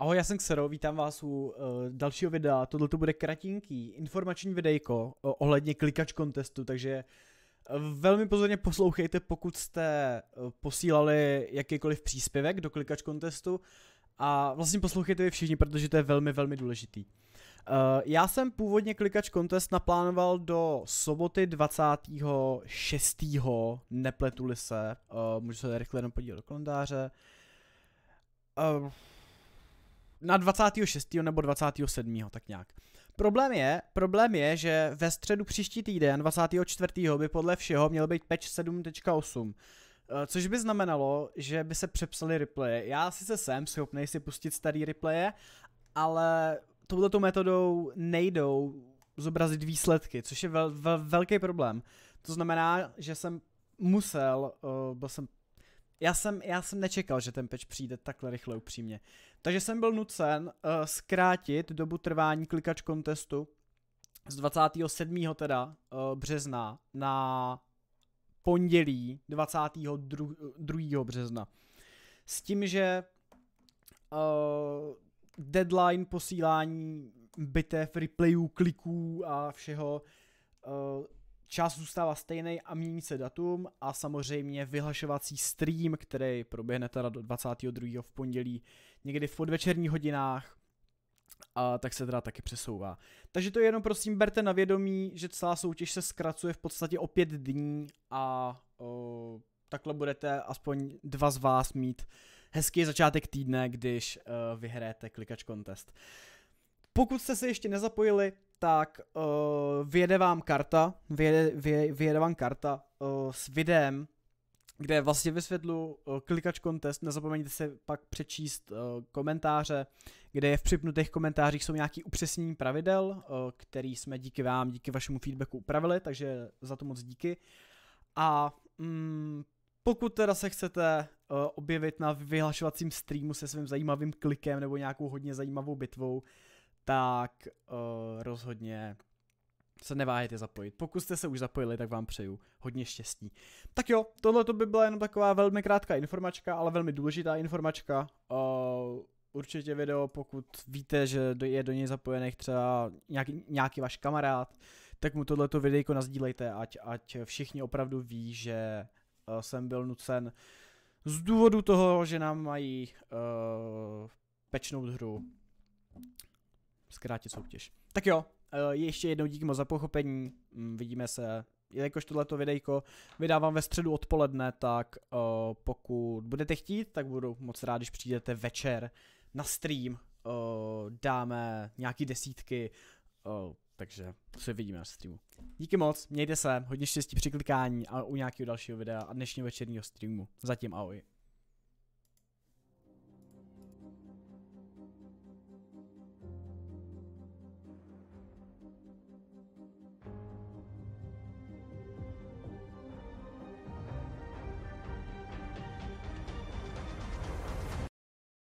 Ahoj, já jsem Xero, vítám vás u uh, dalšího videa. Tohle to bude kratinký informační videjko uh, ohledně klikač kontestu, takže uh, velmi pozorně poslouchejte, pokud jste uh, posílali jakýkoliv příspěvek do klikač kontestu a vlastně poslouchejte vy všichni, protože to je velmi, velmi důležitý. Uh, já jsem původně klikač kontest naplánoval do soboty 26. nepletuli se, uh, můžu se rychle jenom podívat do kalendáře. Uh, na 26. nebo 27. tak nějak. Problém je, problém je, že ve středu příští týden, 24. by podle všeho měl být patch 7.8. Eh, což by znamenalo, že by se přepsali replaye. Já sice jsem schopný si pustit starý replaye, ale touto metodou nejdou zobrazit výsledky, což je vel, vel, velký problém. To znamená, že jsem musel, uh, byl jsem já jsem, já jsem nečekal, že ten peč přijde takhle rychle upřímně. Takže jsem byl nucen uh, zkrátit dobu trvání klikač kontestu z 27. teda uh, března na pondělí 22. března. S tím, že uh, deadline posílání bitev, replayů, kliků a všeho uh, Čas zůstává stejný a mění se datum a samozřejmě vyhlašovací stream, který proběhne teda do 22. v pondělí někdy v podvečerních hodinách, a tak se teda taky přesouvá. Takže to je jenom prosím berte na vědomí, že celá soutěž se zkracuje v podstatě o pět dní a o, takhle budete aspoň dva z vás mít hezký začátek týdne, když eh, vyhráte klikač contest. Pokud jste se ještě nezapojili, tak uh, vyjede vám karta, vyjede, vy, vyjede vám karta uh, s videem, kde vlastně vysvětlu uh, eh, klikač kontest, nezapomeňte se pak přečíst uh, komentáře, kde je v připnutých komentářích jsou nějaký upřesnění pravidel, uh, který jsme díky vám, díky vašemu feedbacku upravili, takže za to moc díky. A mm, pokud teda se chcete uh, objevit na vyhlašovacím streamu se svým zajímavým klikem nebo nějakou hodně zajímavou bitvou, tak uh, rozhodně se neváhejte zapojit. Pokud jste se už zapojili, tak vám přeju hodně štěstí. Tak jo, tohle to by byla jenom taková velmi krátká informačka, ale velmi důležitá informačka. Uh, určitě video, pokud víte, že je do něj zapojených třeba nějaký, nějaký váš kamarád, tak mu tohleto videjko nazdílejte, ať, ať všichni opravdu ví, že uh, jsem byl nucen z důvodu toho, že nám mají uh, pečnout hru zkrátit soutěž. Tak jo, eh, ještě jednou díky moc za pochopení, mm, vidíme se, jelikož tohleto videjko vydávám ve středu odpoledne, tak eh, pokud budete chtít, tak budu moc rád, když přijdete večer na stream, eh, dáme nějaký desítky, takže se vidíme na streamu. Díky moc, mějte se, hodně štěstí při klikání a u nějakého dalšího videa a dnešního večerního streamu. Zatím ahoj.